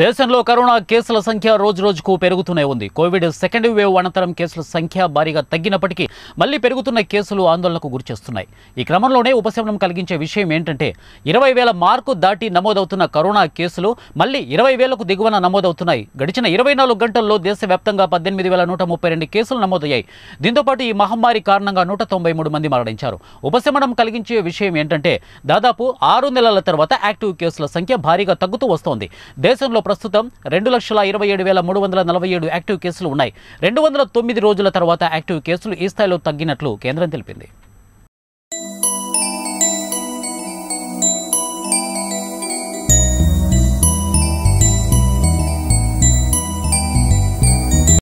దేశంలో కరోనా కేసుల సంఖ్య రోజు రోజుకు పెరుగుతూనే ఉంది కోవిడ్ సెకండ్ వేవ్ అనంతరం కేసుల సంఖ్య భారీగా తగ్గినప్పటికీ మళ్లీ పెరుగుతున్న కేసులు ఆందోళనకు గురిచేస్తున్నాయి ఈ క్రమంలోనే ఉపశమనం కలిగించే విషయం ఏంటంటే ఇరవై వేల మార్కు దాటి నమోదవుతున్న కరోనా కేసులు మళ్లీ ఇరవై వేలకు దిగువన నమోదవుతున్నాయి గడిచిన ఇరవై నాలుగు గంటల్లో దేశవ్యాప్తంగా పద్దెనిమిది వేల నూట ముప్పై రెండు కేసులు నమోదయ్యాయి దీంతోపాటు ఈ మహమ్మారి కారణంగా నూట తొంభై మూడు మంది మరణించారు ఉపశమనం కలిగించే విషయం ఏంటంటే దాదాపు ఆరు నెలల తర్వాత యాక్టివ్ కేసుల సంఖ్య భారీగా తగ్గుతూ వస్తోంది దేశం దేశంలో ప్రస్తుతం రెండు లక్షల ఇరవై ఏడు వేల మూడు వందల నలభై ఏడు యాక్టివ్ కేసులు ఉన్నాయి రెండు వందల తొమ్మిది రోజుల తర్వాత యాక్టివ్ కేసులు ఈ స్థాయిలో తగ్గినట్లు కేంద్రం తెలిపింది